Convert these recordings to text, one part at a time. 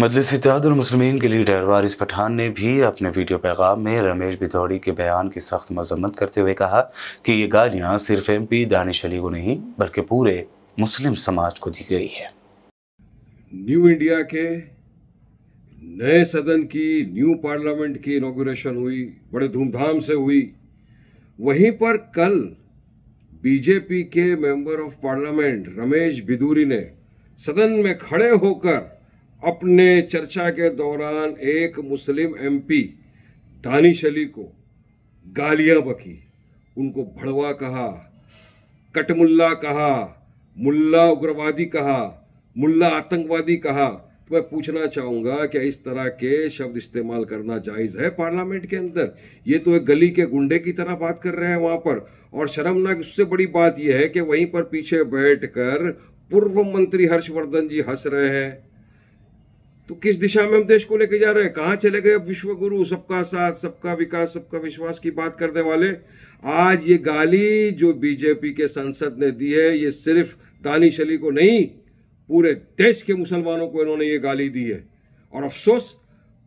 मजलिस इतिहादमसलमिन के लीडर वारिस पठान ने भी अपने वीडियो पैगाम में रमेश भिथौड़ी के बयान की सख्त मजम्मत करते हुए कहा कि ये गालियाँ सिर्फ एम पी दानिश अली को नहीं बल्कि पूरे मुस्लिम समाज को दी गई है न्यू इंडिया के नए सदन की न्यू पार्लियामेंट की इनोग्रेशन हुई बड़े धूमधाम से हुई वहीं पर कल बीजेपी के member of parliament Ramesh Bidhuri ने सदन में खड़े होकर अपने चर्चा के दौरान एक मुस्लिम एमपी दानिश अली को गालियां बकी उनको भड़वा कहा कटमुल्ला कहा मुल्ला उग्रवादी कहा मुल्ला आतंकवादी कहा तो मैं पूछना चाहूंगा क्या इस तरह के शब्द इस्तेमाल करना जायज़ है पार्लियामेंट के अंदर ये तो एक गली के गुंडे की तरह बात कर रहे हैं वहां पर और शर्मनाक उससे बड़ी बात यह है कि वहीं पर पीछे बैठ कर पूर्व मंत्री हर्षवर्धन जी हंस रहे हैं तो किस दिशा में हम देश को लेके जा रहे हैं कहाँ चले गए विश्व गुरु सबका साथ सबका विकास सबका विश्वास की बात करने वाले आज ये गाली जो बीजेपी के सांसद ने दी है ये सिर्फ दानिश अली को नहीं पूरे देश के मुसलमानों को इन्होंने ये गाली दी है और अफसोस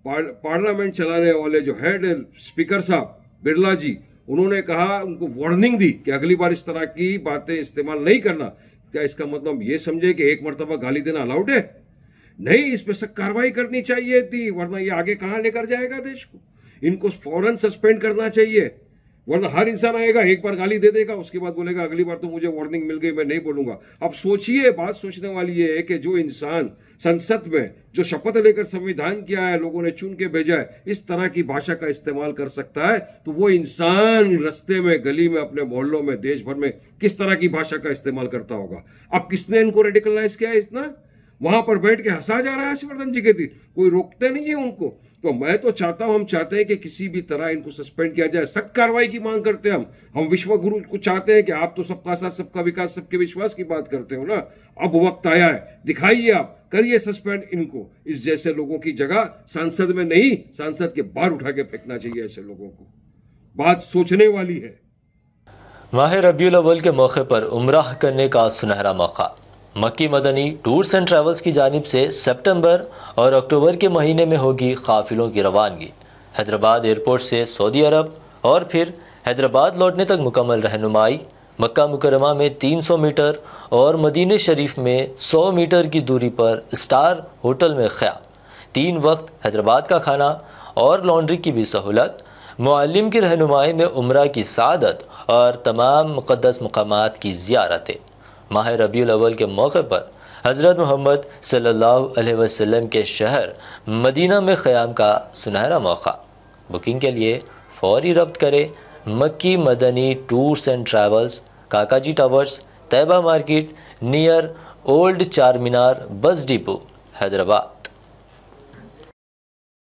पार्लियामेंट चलाने वाले जो हेड स्पीकर साहब बिरला जी उन्होंने कहा उनको वार्निंग दी कि अगली बार इस तरह की बातें इस्तेमाल नहीं करना क्या इसका मतलब ये समझे कि एक मरतबा गाली देना अलाउड है नहीं इस पर सख्त कार्रवाई करनी चाहिए थी वरना ये आगे कहाँ लेकर जाएगा देश को इनको फौरन सस्पेंड करना चाहिए वरना हर इंसान आएगा एक बार गाली दे देगा उसके बाद बोलेगा अगली बार तो मुझे वार्निंग मिल गई मैं नहीं बोलूंगा अब सोचिए बात सोचने वाली ये है कि जो इंसान संसद में जो शपथ लेकर संविधान किया है लोगों ने चुन के भेजा है इस तरह की भाषा का इस्तेमाल कर सकता है तो वो इंसान रस्ते में गली में अपने मोहल्लों में देश भर में किस तरह की भाषा का इस्तेमाल करता होगा अब किसने इनको रेडिकलाइज किया है इतना वहां पर बैठ के हंसा जा रहा है हर्षवर्धन जी के दिन कोई रोकते नहीं है उनको तो मैं तो चाहता हूं हम चाहते हैं कि किसी भी तरह इनको सस्पेंड किया जाए सख्त कार्रवाई की मांग करते हैं हम हम विश्व गुरु को चाहते हैं कि आप तो सबका साथ सबका विकास सबके विश्वास की बात करते हो ना अब वक्त आया है दिखाइए आप करिए सस्पेंड इनको इस जैसे लोगों की जगह सांसद में नहीं सांसद के बाहर उठा के फेंकना चाहिए ऐसे लोगों को बात सोचने वाली है माहिर रबी के मौके पर उमराह करने का सुनहरा मौका मक्की मदनी टूर्स एंड ट्रैवल्स की जानब से सेप्टेम्बर और अक्टूबर के महीने में होगी काफिलों की रवानगी हैदराबाद एयरपोर्ट से सऊदी अरब और फिर हैदराबाद लौटने तक मुकम्मल रहनुमाई मक्का मुकरमा में 300 मीटर और मदीन शरीफ में 100 मीटर की दूरी पर स्टार होटल में ख्या तीन वक्त हैदराबाद का खाना और लॉन्ड्री की भी सहूलत मालम की रहनुमाई में उम्र की सदत और तमाम मुक़दस मकाम की ज्यारतें माह रबी अवल के मौके पर हज़रत मोहम्मद सल्ला वसम के शहर मदीना में क़्याम का सुनहरा मौका बुकिंग के लिए फौरी रब्त करें Makki Madni tours and travels Kakaji towers Taiba market near old Charminar bus depot Hyderabad